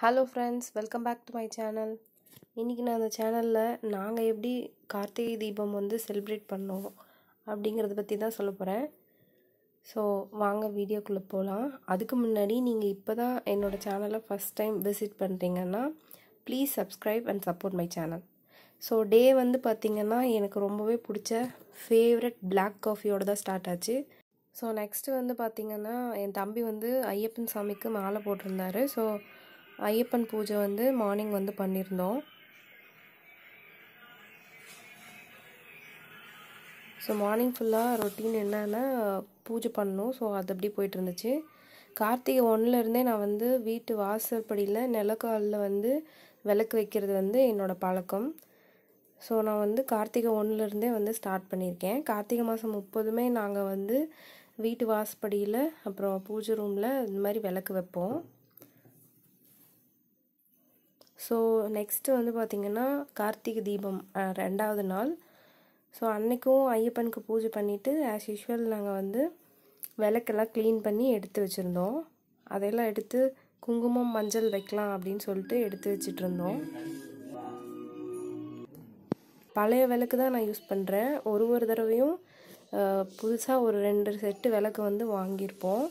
hello friends welcome back to my channel இன்றைக்கி நான் அந்த சேனலில் நாங்கள் எப்படி கார்த்திகை தீபம் வந்து செலிப்ரேட் பண்ணோம் அப்படிங்கிறத பற்றி தான் சொல்ல போகிறேன் ஸோ வாங்க வீடியோக்குள்ளே போகலாம் அதுக்கு முன்னாடி நீங்கள் இப்போ தான் என்னோடய சேனலை ஃபஸ்ட் டைம் விசிட் பண்ணுறீங்கன்னா please subscribe and support my channel so day வந்து பார்த்திங்கன்னா எனக்கு ரொம்பவே பிடிச்ச ஃபேவரட் பிளாக் காஃபியோடு தான் ஸ்டார்ட் ஆச்சு ஸோ நெக்ஸ்ட்டு வந்து பார்த்திங்கன்னா என் தம்பி வந்து ஐயப்பன் சாமிக்கு மாலை போட்டிருந்தாரு ஸோ ஐயப்பன் பூஜை வந்து மார்னிங் வந்து பண்ணியிருந்தோம் ஸோ மார்னிங் ஃபுல்லாக ரொட்டீன் என்னென்னா பூஜை பண்ணணும் ஸோ அது அப்படி போயிட்டு இருந்துச்சு கார்த்திகை ஒன்றுலேருந்தே நான் வந்து வீட்டு வாசற்படியில் நிலக்காலில் வந்து விளக்கு வைக்கிறது வந்து என்னோடய பழக்கம் ஸோ நான் வந்து கார்த்திகை ஒன்றுலேருந்தே வந்து ஸ்டார்ட் பண்ணியிருக்கேன் கார்த்திகை மாதம் முப்பதுமே நாங்கள் வந்து வீட்டு வாசப்படியில் அப்புறம் பூஜை ரூமில் இந்த மாதிரி விளக்கு வைப்போம் ஸோ நெக்ஸ்ட்டு வந்து பார்த்திங்கன்னா கார்த்திகை தீபம் ரெண்டாவது நாள் ஸோ அன்றைக்கும் ஐயப்பனுக்கு பூஜை பண்ணிவிட்டு ஆஸ் யூஷுவல் நாங்கள் வந்து விளக்கெல்லாம் க்ளீன் பண்ணி எடுத்து வச்சுருந்தோம் அதையெல்லாம் எடுத்து குங்குமம் மஞ்சள் வைக்கலாம் அப்படின்னு சொல்லிட்டு எடுத்து வச்சிட்ருந்தோம் பழைய விளக்கு தான் நான் யூஸ் பண்ணுறேன் ஒரு ஒரு தடவையும் புதுசாக ஒரு ரெண்டு செட்டு விளக்கு வந்து வாங்கியிருப்போம்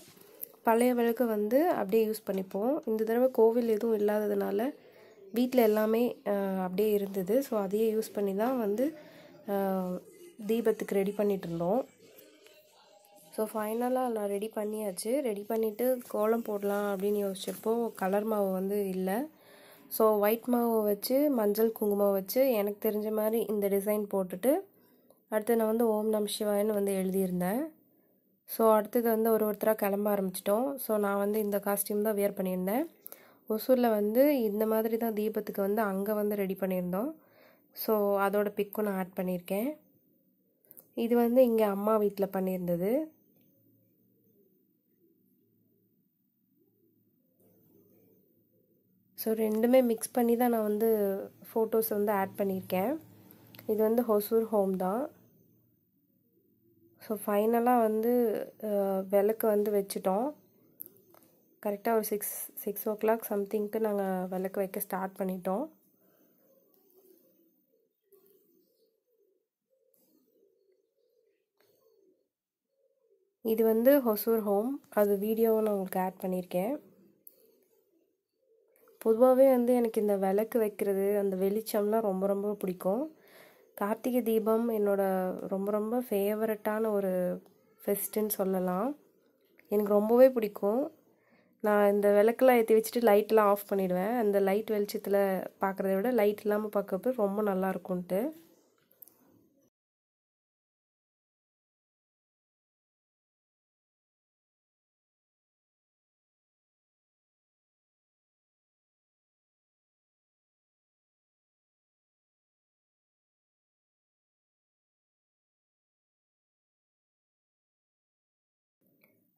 பழைய விளக்கு வந்து அப்படியே யூஸ் பண்ணிப்போம் இந்த தடவை கோவில் எதுவும் இல்லாததுனால வீட்டில் எல்லாமே அப்படியே இருந்தது ஸோ அதையே யூஸ் பண்ணி தான் வந்து தீபத்துக்கு ரெடி பண்ணிகிட்டு இருந்தோம் ஸோ ஃபைனலாக நான் ரெடி பண்ணியாச்சு ரெடி பண்ணிவிட்டு கோலம் போடலாம் அப்படின்னு யோசிச்சப்போ கலர் மாவு வந்து இல்லை ஸோ ஒயிட் மாவு வச்சு மஞ்சள் குங்குமம் வச்சு எனக்கு தெரிஞ்ச மாதிரி இந்த டிசைன் போட்டுட்டு அடுத்து நான் வந்து ஓம் நம் சிவாயின்னு வந்து எழுதியிருந்தேன் ஸோ அடுத்தது வந்து ஒரு ஒருத்தராக கிளம்ப ஆரம்பிச்சிட்டோம் ஸோ நான் வந்து இந்த காஸ்டியூம் தான் வியர் பண்ணியிருந்தேன் ஒசூரில் வந்து இந்த மாதிரி தான் தீபத்துக்கு வந்து அங்கே வந்து ரெடி பண்ணியிருந்தோம் ஸோ அதோட பிக்கும் நான் ஆட் பண்ணியிருக்கேன் இது வந்து இங்கே அம்மா வீட்டில் பண்ணியிருந்தது ஸோ ரெண்டுமே மிக்ஸ் பண்ணி தான் நான் வந்து ஃபோட்டோஸ் வந்து ஆட் பண்ணியிருக்கேன் இது வந்து ஹொசூர் ஹோம் தான் ஸோ ஃபைனலாக வந்து விளக்கு வந்து வச்சுட்டோம் கரெக்டாக ஒரு சிக்ஸ் சிக்ஸ் ஓ கிளாக் சம்திங்க்கு நாங்கள் விளக்கு வைக்க ஸ்டார்ட் பண்ணிட்டோம் இது வந்து ஹொசூர் ஹோம் அது வீடியோவை நான் உங்களுக்கு ஆட் பண்ணியிருக்கேன் பொதுவாகவே வந்து எனக்கு இந்த விளக்கு வைக்கிறது அந்த வெளிச்சம்லாம் ரொம்ப ரொம்ப பிடிக்கும் கார்த்திகை தீபம் என்னோட ரொம்ப ரொம்ப ஃபேவரட்டான ஒரு ஃபெஸ்ட்டுன்னு சொல்லலாம் எனக்கு ரொம்பவே பிடிக்கும் நான் இந்த விளக்கெல்லாம் ஏற்றி வச்சுட்டு லைட்டெலாம் ஆஃப் பண்ணிவிடுவேன் அந்த லைட் வெளிச்சத்தில் பார்க்குறத விட லைட் இல்லாமல் பார்க்கறது ரொம்ப நல்லா இருக்கும்ன்ட்டு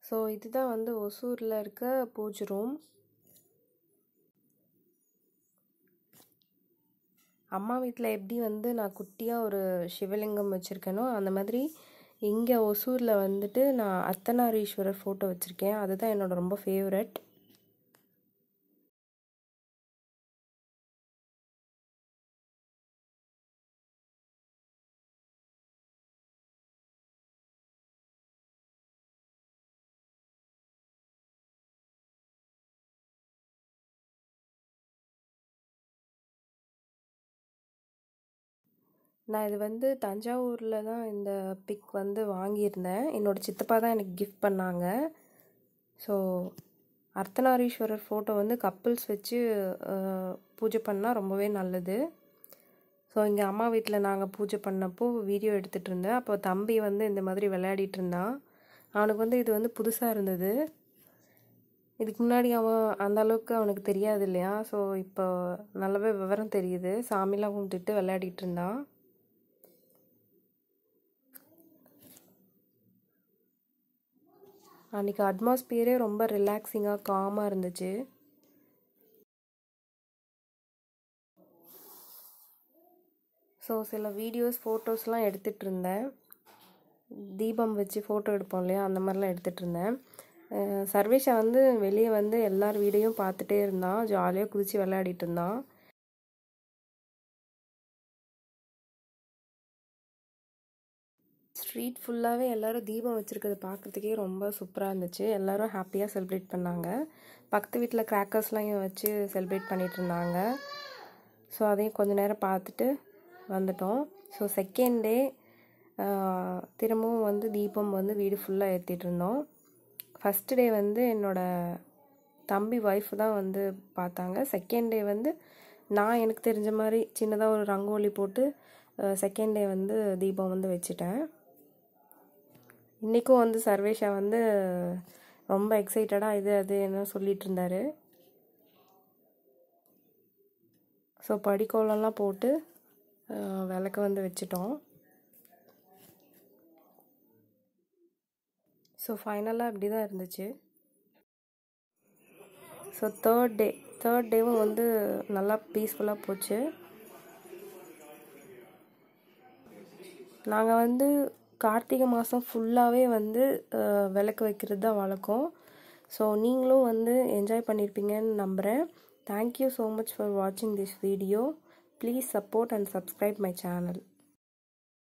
ஸோ இதுதான் வந்து ஒசூரில் இருக்க பூஜ் ரூம் அம்மா வீட்டில் எப்படி வந்து நான் குட்டியாக ஒரு சிவலிங்கம் வச்சுருக்கேனோ அந்த மாதிரி இங்கே ஒசூரில் வந்துட்டு நான் அர்த்தநாரீஸ்வரர் ஃபோட்டோ வச்சுருக்கேன் அதுதான் என்னோடய ரொம்ப ஃபேவரட் நான் இது வந்து தஞ்சாவூரில் தான் இந்த பிக் வந்து வாங்கியிருந்தேன் என்னோடய சித்தப்பா தான் எனக்கு கிஃப்ட் பண்ணாங்க ஸோ அர்த்தநாரீஸ்வரர் ஃபோட்டோ வந்து கப்புள்ஸ் வச்சு பூஜை பண்ணால் ரொம்பவே நல்லது ஸோ இங்கே அம்மா வீட்டில் நாங்கள் பூஜை பண்ணப்போ வீடியோ எடுத்துகிட்டு இருந்தேன் அப்போ தம்பி வந்து இந்த மாதிரி விளையாடிட்டு இருந்தான் அவனுக்கு வந்து இது வந்து புதுசாக இருந்தது இதுக்கு முன்னாடி அவன் அந்த அளவுக்கு அவனுக்கு தெரியாது இல்லையா ஸோ இப்போ நல்லாவே விவரம் தெரியுது சாமிலாம் கும்பிட்டுட்டு விளையாடிட்டு இருந்தான் அன்றைக்கி அட்மாஸ்பியரே ரொம்ப ரிலாக்ஸிங்காக காமாக இருந்துச்சு ஸோ சில வீடியோஸ் ஃபோட்டோஸ்லாம் எடுத்துகிட்டு இருந்தேன் தீபம் வச்சு ஃபோட்டோ எடுப்போம் இல்லையா அந்த மாதிரிலாம் எடுத்துகிட்டு இருந்தேன் சர்வேஷா வந்து வெளியே வந்து எல்லார் வீடையும் பார்த்துட்டே இருந்தான் ஜாலியாக குதித்து விளையாடிட்டு இருந்தான் ஸ்ட்ரீட் ஃபுல்லாகவே எல்லோரும் தீபம் வச்சுருக்கிறது பார்க்குறதுக்கே ரொம்ப சூப்பராக இருந்துச்சு எல்லோரும் ஹாப்பியாக செலிப்ரேட் பண்ணாங்க பக்கத்து வீட்டில் கிராக்கர்ஸ்லாம் வச்சு செலிப்ரேட் பண்ணிகிட்டு இருந்தாங்க ஸோ அதையும் கொஞ்சம் நேரம் பார்த்துட்டு வந்துட்டோம் ஸோ செகண்ட் டே திரும்பவும் வந்து தீபம் வந்து வீடு ஃபுல்லாக ஏற்றிட்டு இருந்தோம் ஃபஸ்ட் டே வந்து என்னோடய தம்பி ஒய்ஃப் தான் வந்து பார்த்தாங்க செகண்ட் டே வந்து நான் எனக்கு தெரிஞ்ச மாதிரி சின்னதாக ஒரு ரங்கோலி போட்டு செகண்ட் டே வந்து தீபம் வந்து வச்சுட்டேன் இன்றைக்கும் வந்து சர்வேஷா வந்து ரொம்ப எக்ஸைட்டடாக இது அது என்ன சொல்லிகிட்டு இருந்தார் ஸோ படிக்கோலெல்லாம் போட்டு விளக்கு வந்து வச்சிட்டோம் ஸோ ஃபைனலாக அப்படி தான் இருந்துச்சு ஸோ தேர்ட் டே தேர்ட் டேவும் வந்து நல்லா பீஸ்ஃபுல்லாக போச்சு நாங்கள் வந்து கார்த்திகை மாதம் ஃபுல்லாகவே வந்து விளக்கு வைக்கிறது தான் வழக்கம் ஸோ நீங்களும் வந்து என்ஜாய் பண்ணியிருப்பீங்கன்னு நம்புகிறேன் தேங்க்யூ ஸோ மச் ஃபார் வாட்சிங் this video please support and subscribe my channel